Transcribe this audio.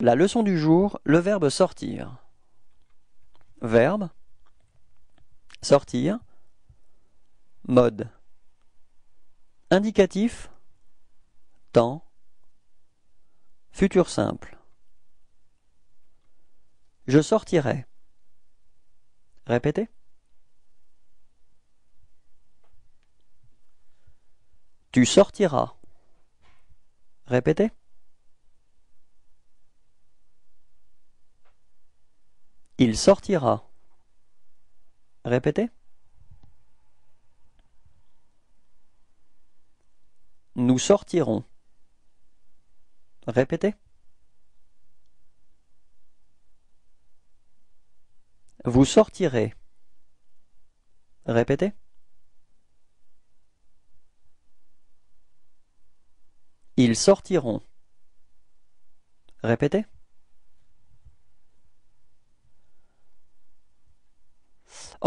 La leçon du jour, le verbe sortir. Verbe sortir mode indicatif temps futur simple Je sortirai. Répétez. Tu sortiras. Répétez. Il sortira. Répétez. Nous sortirons. Répétez. Vous sortirez. Répétez. Ils sortiront. Répétez.